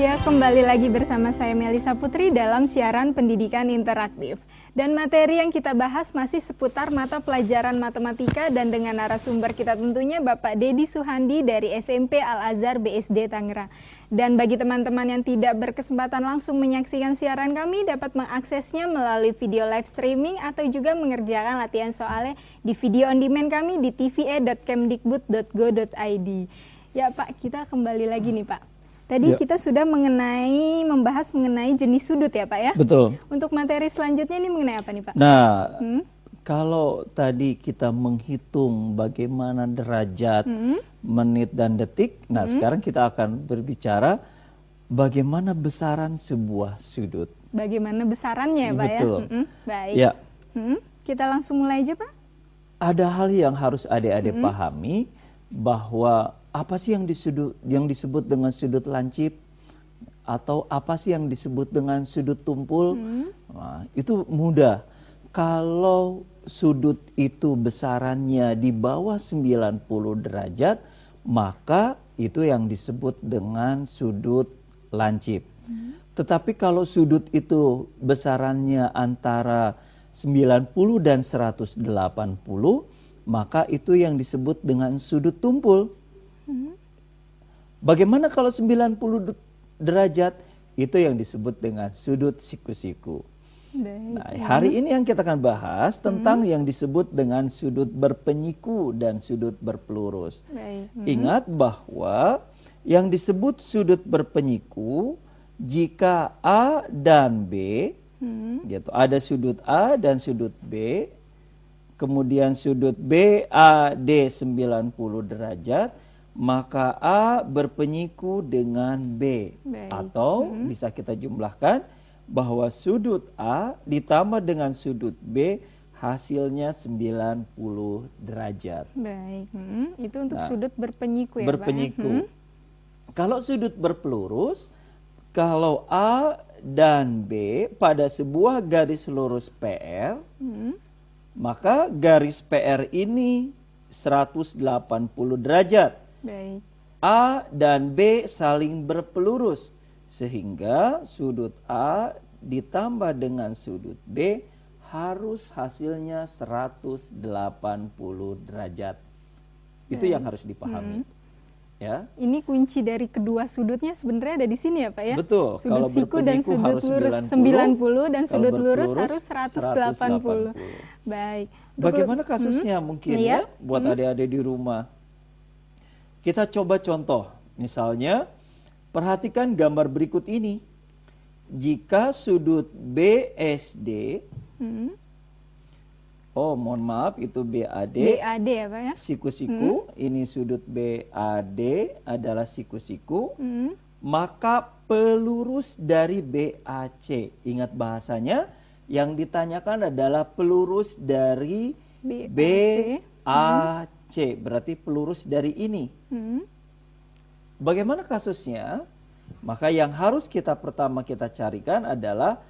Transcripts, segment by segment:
Ya, kembali lagi bersama saya Melisa Putri dalam siaran pendidikan interaktif. Dan materi yang kita bahas masih seputar mata pelajaran matematika dan dengan narasumber kita tentunya Bapak Dedi Suhandi dari SMP Al-Azhar BSD Tangerang. Dan bagi teman-teman yang tidak berkesempatan langsung menyaksikan siaran kami dapat mengaksesnya melalui video live streaming atau juga mengerjakan latihan soalnya di video on demand kami di tve.kemdikbud.go.id. Ya Pak, kita kembali lagi nih Pak Tadi ya. kita sudah mengenai membahas mengenai jenis sudut ya Pak ya. Betul. Untuk materi selanjutnya ini mengenai apa nih Pak? Nah, hmm? kalau tadi kita menghitung bagaimana derajat, hmm? menit dan detik, nah hmm? sekarang kita akan berbicara bagaimana besaran sebuah sudut. Bagaimana besarannya ya Pak Betul. ya? Betul. Hmm, baik. Ya. Hmm? Kita langsung mulai aja Pak. Ada hal yang harus adik-adik hmm? pahami bahwa apa sih yang disudut yang disebut dengan sudut lancip atau apa sih yang disebut dengan sudut tumpul hmm. nah, itu mudah kalau sudut itu besarannya di bawah 90 derajat maka itu yang disebut dengan sudut lancip hmm. tetapi kalau sudut itu besarannya antara 90 dan 180 maka itu yang disebut dengan sudut tumpul Hmm. Bagaimana kalau 90 derajat itu yang disebut dengan sudut siku-siku. Nah, hari ya. ini yang kita akan bahas tentang hmm. yang disebut dengan sudut berpenyiku dan sudut berpelurus. Hmm. Ingat bahwa yang disebut sudut berpenyiku jika A dan B hmm. yaitu ada sudut A dan sudut B, kemudian sudut b A, D 90 derajat maka A berpenyiku dengan B. Baik. Atau hmm. bisa kita jumlahkan bahwa sudut A ditambah dengan sudut B hasilnya 90 derajat. Baik, hmm. itu untuk nah, sudut berpenyiku ya, ya? Berpenyiku. Pak? Hmm. Kalau sudut berpelurus, kalau A dan B pada sebuah garis lurus PR, hmm. maka garis PR ini 180 derajat Baik. A dan B saling berpelurus sehingga sudut A ditambah dengan sudut B harus hasilnya 180 derajat. Baik. Itu yang harus dipahami. Hmm. Ya. Ini kunci dari kedua sudutnya sebenarnya ada di sini ya Pak ya? Betul. Sudut kalau siku dan sudut harus lurus 90, 90 dan sudut lurus harus 180. 180. Baik. Bagaimana kasusnya hmm. mungkin ya, ya buat hmm? adik-adik hmm. di rumah? Kita coba contoh, misalnya perhatikan gambar berikut ini. Jika sudut BSD, hmm. oh mohon maaf itu BAD, BAD ya Pak ya? Siku-siku, hmm. ini sudut BAD adalah siku-siku, hmm. maka pelurus dari BAC, ingat bahasanya, yang ditanyakan adalah pelurus dari BAC. BAC. C berarti pelurus dari ini. Hmm. Bagaimana kasusnya? Maka yang harus kita pertama kita carikan adalah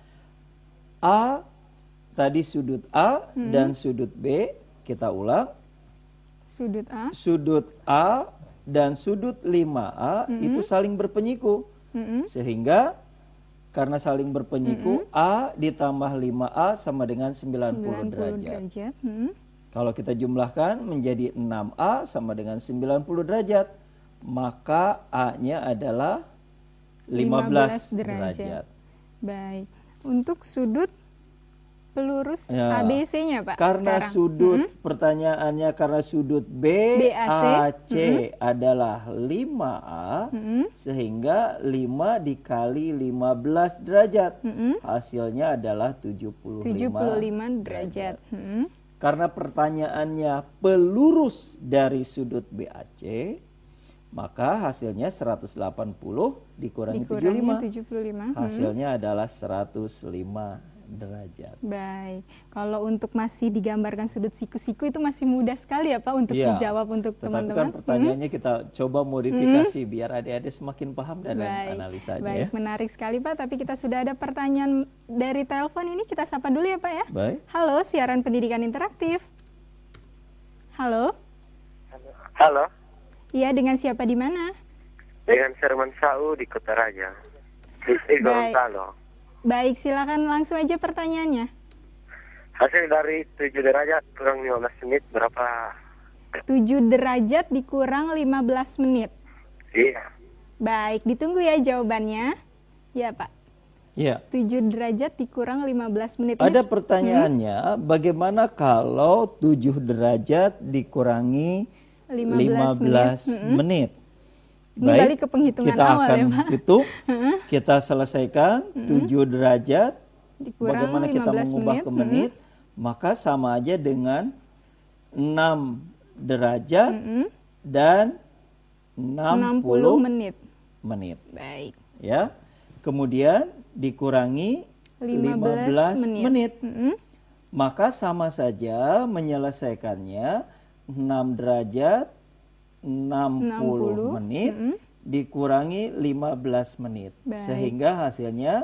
A tadi sudut A hmm. dan sudut B kita ulang. Sudut A. Sudut A dan sudut 5A hmm. itu saling berpenyiku. Hmm. Sehingga karena saling berpenyiku hmm. A ditambah 5A sama dengan 90, 90 derajat. derajat. Hmm. Kalau kita jumlahkan menjadi 6A sama dengan 90 derajat, maka A-nya adalah 15, 15 derajat. derajat. Baik. Untuk sudut pelurus ya. ABC-nya, Pak. Karena sekarang. sudut hmm? pertanyaannya karena sudut BAC hmm. adalah 5A, hmm. sehingga 5 dikali 15 derajat. Hmm. Hasilnya adalah 75, 75 derajat. derajat. Hmm karena pertanyaannya pelurus dari sudut BAC, maka hasilnya 180 dikurangi, dikurangi 75. 75. Hmm. Hasilnya hmm. adalah 105 derajat. Baik, kalau untuk masih digambarkan sudut siku-siku itu masih mudah sekali ya Pak untuk ya, dijawab untuk teman-teman. Tetapi kan pertanyaannya hmm. kita coba modifikasi hmm. biar adik-adik semakin paham dalam baik, analisanya. Baik, ya. menarik sekali Pak. Tapi kita sudah ada pertanyaan dari telepon ini kita sapa dulu ya Pak ya. Baik. Halo, siaran pendidikan interaktif. Halo. Halo. Iya, dengan siapa di mana? Dengan Sherman Sau di Kota Raja. Di Gorontalo. Baik, silakan langsung aja pertanyaannya. Hasil dari 7 derajat kurang 15 menit berapa? 7 derajat dikurang 15 menit. Iya. Baik, ditunggu ya jawabannya. Ya, Pak. Iya. 7 derajat dikurang 15 menit. Ada nah, pertanyaannya, hmm? bagaimana kalau 7 derajat dikurangi 15, 15 menit? Hmm. menit? Ini Baik, balik ke penghitungan kita awal ya, akan ya, Pak. Itu kita selesaikan hmm. 7 derajat Dikurang bagaimana kita mengubah menit. ke menit, hmm. maka sama aja dengan 6 derajat hmm. dan 60, 60 menit. Menit. Baik. Ya. Kemudian dikurangi 15, 15 menit. menit. Hmm. Maka sama saja menyelesaikannya 6 derajat 60, 60. menit mm -hmm. dikurangi 15 menit. Baik. Sehingga hasilnya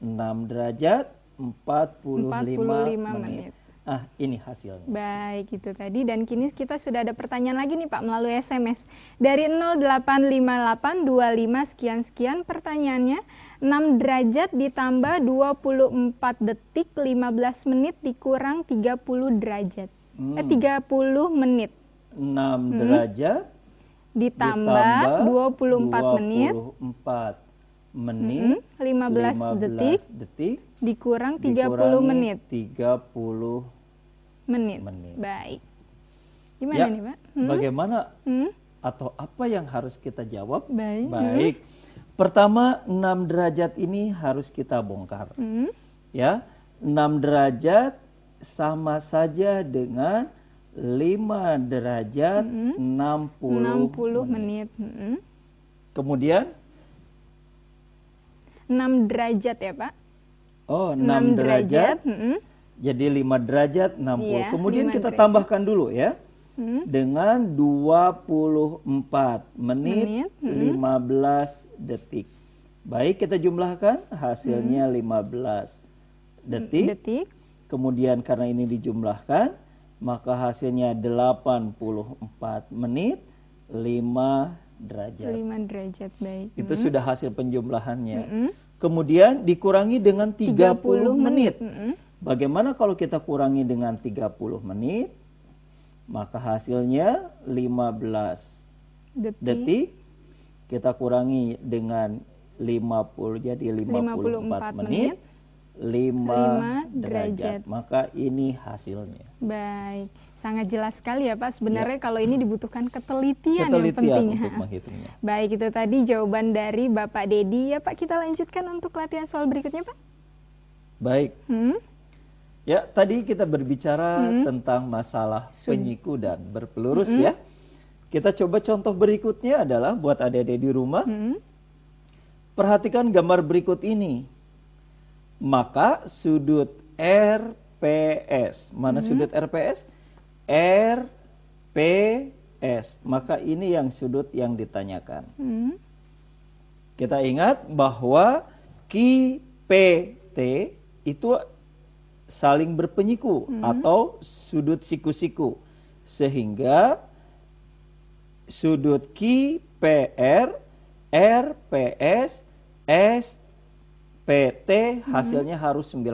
6 derajat 45, 45 menit. menit. Ah, ini hasilnya. Baik, itu tadi. Dan kini kita sudah ada pertanyaan lagi nih Pak melalui SMS. Dari 085825 sekian-sekian pertanyaannya, 6 derajat ditambah 24 detik 15 menit dikurang 30 derajat. Eh, hmm. Eh, 30 menit. 6 hmm. derajat ditambah, ditambah 24, 24 menit menit hmm. 15, 15 detik, detik dikurang 30 menit 30 menit. menit. Baik. Gimana ya, nih, Pak? Hmm? Bagaimana hmm? atau apa yang harus kita jawab? Baik. Hmm? Baik. Hmm. Pertama, 6 derajat ini harus kita bongkar. Hmm. Ya, 6 derajat sama saja dengan 5 derajat mm -hmm. 60, 60 menit. menit. Mm -hmm. Kemudian 6 derajat ya, Pak? Oh, 6, 6 derajat. derajat. Mm -hmm. Jadi 5 derajat 60. Yeah, iya, Kemudian kita derajat. tambahkan dulu ya. Mm Hmm. Dengan 24 menit, menit. Mm Hmm. 15 detik. Baik, kita jumlahkan hasilnya mm hmm. 15 detik. detik. Kemudian karena ini dijumlahkan mm maka hasilnya 84 menit 5 derajat. 5 derajat baik. Itu hmm. sudah hasil penjumlahannya. Hmm. Kemudian dikurangi dengan 30, 30 menit. Hmm. Bagaimana kalau kita kurangi dengan 30 menit? Maka hasilnya 15 detik. detik. Kita kurangi dengan 50 jadi 54, 54 menit. menit 5, derajat. derajat. Maka ini hasilnya. Baik. Sangat jelas sekali ya Pak. Sebenarnya ya. kalau ini dibutuhkan ketelitian, ketelitian yang penting. Ya. Untuk menghitungnya. Baik, itu tadi jawaban dari Bapak Dedi. Ya Pak, kita lanjutkan untuk latihan soal berikutnya Pak. Baik. Hmm? Ya, tadi kita berbicara hmm? tentang masalah penyiku dan berpelurus hmm? ya. Kita coba contoh berikutnya adalah buat adik-adik di rumah. Hmm? Perhatikan gambar berikut ini maka sudut RPS. Mana -hmm. sudut RPS? RPS. Maka ini yang sudut yang ditanyakan. -hmm. Kita ingat bahwa QPT itu saling berpenyiku -hmm. atau sudut siku-siku. Sehingga sudut QPR, RPS, S PT hasilnya hmm. harus 90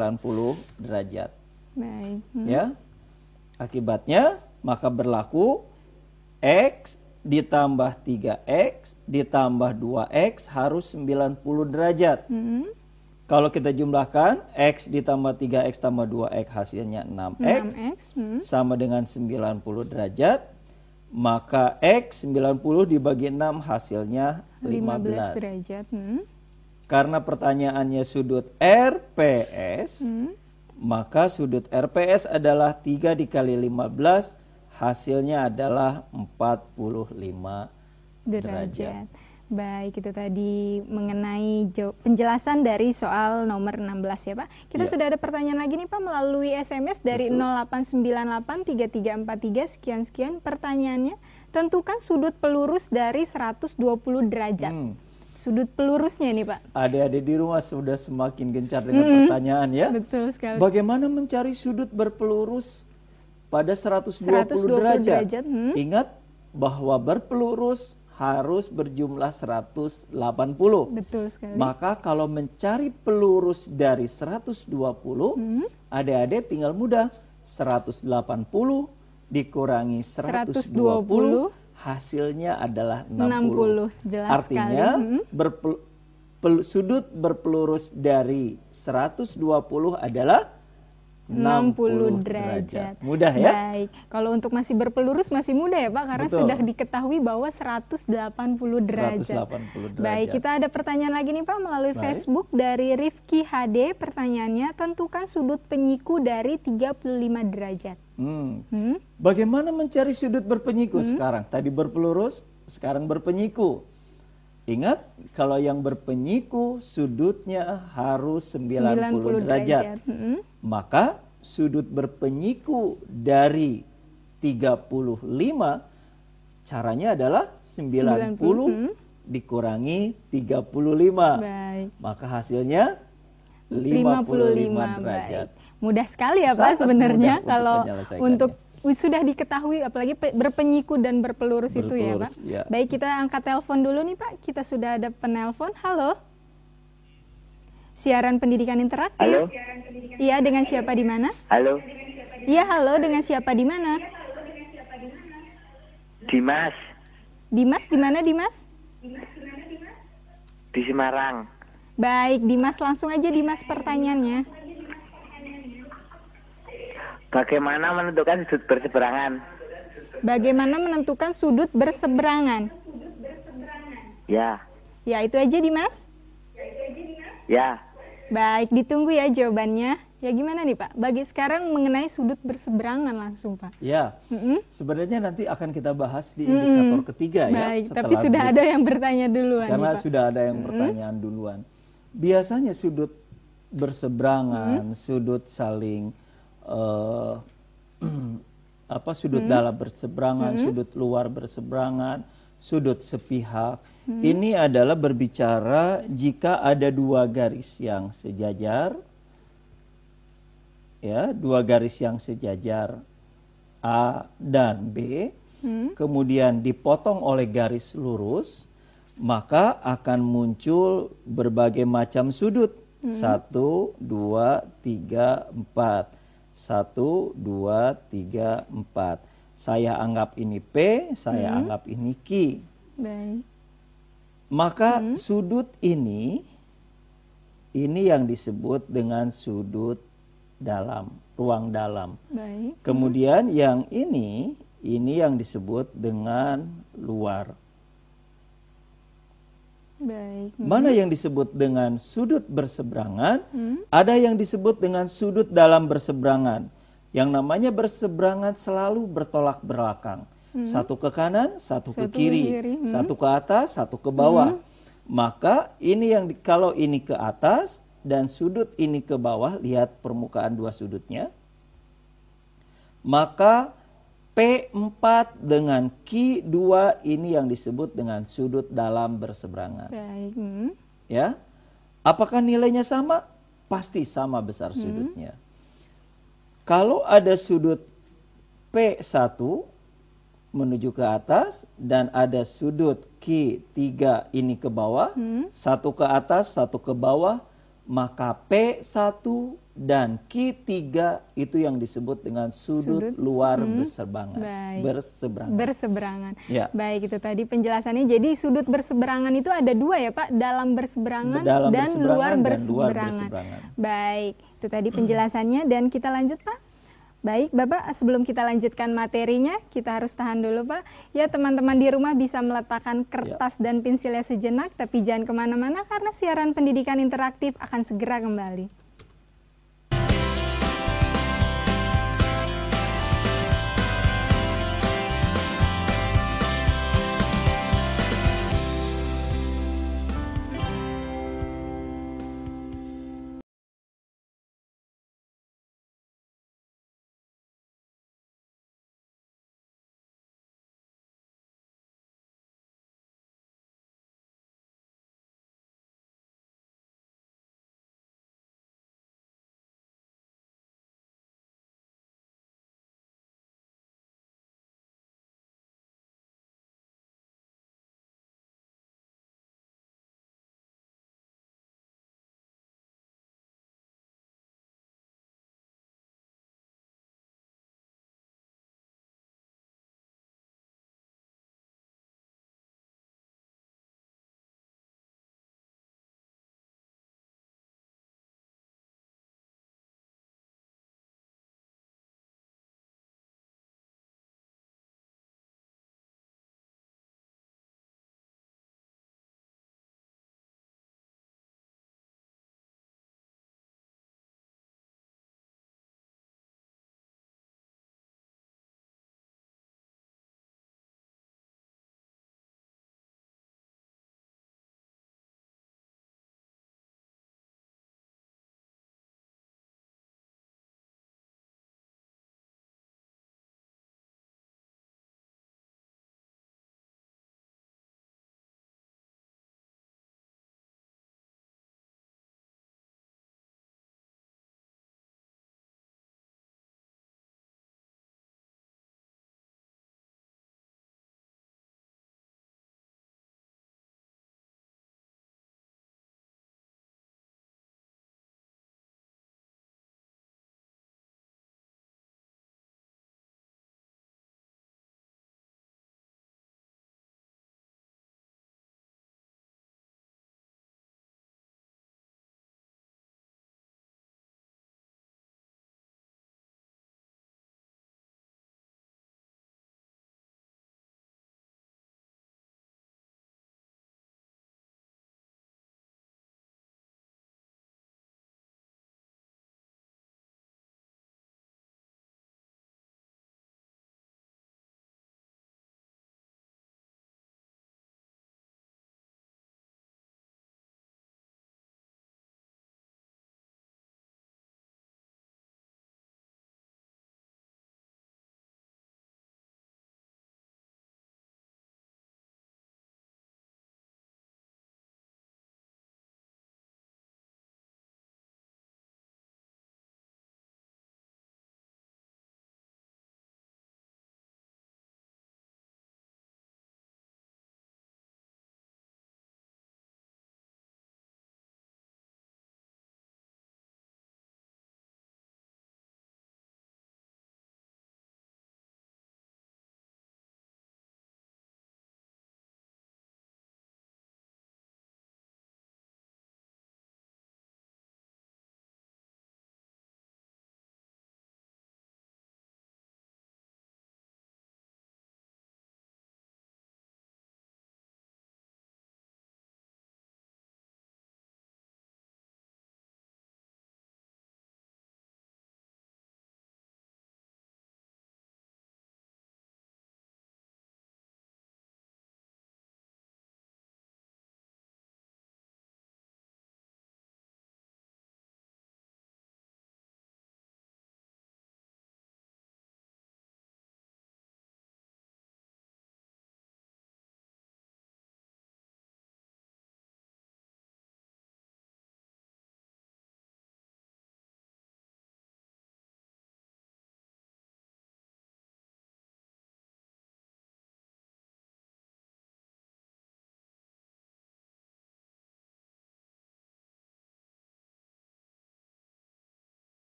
derajat. Baik. Hmm. Ya. Akibatnya maka berlaku X ditambah 3X ditambah 2X harus 90 derajat. Hmm. Kalau kita jumlahkan, X ditambah 3X tambah 2X hasilnya 6X, 6X hmm. sama dengan 90 derajat. Maka X 90 dibagi 6 hasilnya 15, 15 derajat. Hmm karena pertanyaannya sudut RPS, hmm. maka sudut RPS adalah 3 dikali 15, hasilnya adalah 45 derajat. derajat. Baik, itu tadi mengenai penjelasan dari soal nomor 16 ya Pak. Kita ya. sudah ada pertanyaan lagi nih Pak melalui SMS dari 08983343 sekian-sekian pertanyaannya. Tentukan sudut pelurus dari 120 derajat. Hmm sudut pelurusnya ini Pak. Adik-adik di rumah sudah semakin gencar dengan hmm, pertanyaan ya. Betul sekali. Bagaimana mencari sudut berpelurus pada 120, 120 derajat? derajat hmm. Ingat bahwa berpelurus harus berjumlah 180. Betul sekali. Maka kalau mencari pelurus dari 120, adik hmm. adik-adik tinggal mudah 180 dikurangi 120, 120 hasilnya adalah 60. 60 jelas Artinya hmm. Berpel, sudut berpelurus dari 120 adalah 60 derajat. derajat. Mudah ya? Baik. Kalau untuk masih berpelurus masih mudah ya Pak karena Betul. sudah diketahui bahwa 180 derajat. 180 derajat. Baik, kita ada pertanyaan lagi nih Pak melalui Baik. Facebook dari Rifki HD. Pertanyaannya, tentukan sudut penyiku dari 35 derajat. Hmm. Hmm? Bagaimana mencari sudut berpenyiku hmm? sekarang? Tadi berpelurus, sekarang berpenyiku. Ingat, kalau yang berpenyiku sudutnya harus 90, 90 derajat. derajat. Hmm? Maka sudut berpenyiku dari 35 caranya adalah 90, 90. Hmm? dikurangi 35. Baik. Maka hasilnya 55, 55 derajat. Baik mudah sekali ya Pak sebenarnya kalau untuk sudah diketahui apalagi berpenyiku dan berpelurus, berpelurus itu ya Pak. Ya. Baik kita angkat telepon dulu nih Pak. Kita sudah ada penelpon. Halo. Siaran Pendidikan Interaktif. Halo. Iya, dengan siapa di mana? Halo. Iya, halo dengan siapa di mana? Dimas. Dimas di mana Dimas? Di Semarang. Baik, Dimas langsung aja Dimas pertanyaannya. Bagaimana menentukan sudut berseberangan? Bagaimana menentukan sudut berseberangan? Ya. Ya, itu aja Dimas? Ya. Baik, ditunggu ya jawabannya. Ya gimana nih Pak? Bagi sekarang mengenai sudut berseberangan langsung Pak. Ya, mm -hmm. sebenarnya nanti akan kita bahas di indikator mm -hmm. ketiga ya. Baik, tapi sudah ada yang bertanya duluan. Karena nih, sudah ada yang pertanyaan mm -hmm. duluan. Biasanya sudut berseberangan, mm -hmm. sudut saling Eh, apa sudut hmm. dalam berseberangan, hmm. sudut luar berseberangan, sudut sepihak. Hmm. Ini adalah berbicara jika ada dua garis yang sejajar ya, dua garis yang sejajar A dan B hmm. kemudian dipotong oleh garis lurus, maka akan muncul berbagai macam sudut. Hmm. Satu, dua, tiga, empat. Satu, dua, tiga, empat. Saya anggap ini P, saya hmm. anggap ini Q. Baik. Maka hmm. sudut ini, ini yang disebut dengan sudut dalam, ruang dalam. Baik. Kemudian hmm. yang ini, ini yang disebut dengan luar. Baik. Hmm. Mana yang disebut dengan sudut berseberangan, hmm. ada yang disebut dengan sudut dalam berseberangan. Yang namanya berseberangan selalu bertolak belakang. Hmm. Satu ke kanan, satu, satu ke kiri, Hmm. satu ke atas, satu ke bawah. Hmm. Maka ini yang kalau ini ke atas dan sudut ini ke bawah, lihat permukaan dua sudutnya. Maka P4 dengan Q2 ini yang disebut dengan sudut dalam berseberangan. Baik. Hmm. Ya. Apakah nilainya sama? Pasti sama besar hmm. sudutnya. Hmm. Kalau ada sudut P1 menuju ke atas dan ada sudut Q3 ini ke bawah, hmm. satu ke atas, satu ke bawah, maka P1 dan Q3 itu yang disebut dengan sudut, sudut luar hmm, berseberangan. Baik. Berseberangan. Berseberangan. Ya. Baik itu tadi penjelasannya. Jadi sudut berseberangan itu ada dua ya Pak, dalam berseberangan, dalam dan, berseberangan luar berseberangan. luar berseberangan. Baik, itu tadi penjelasannya dan kita lanjut Pak. Baik, Bapak, sebelum kita lanjutkan materinya, kita harus tahan dulu, Pak. Ya, teman-teman di rumah bisa meletakkan kertas ya. dan pensilnya sejenak, tapi jangan kemana-mana karena siaran pendidikan interaktif akan segera kembali.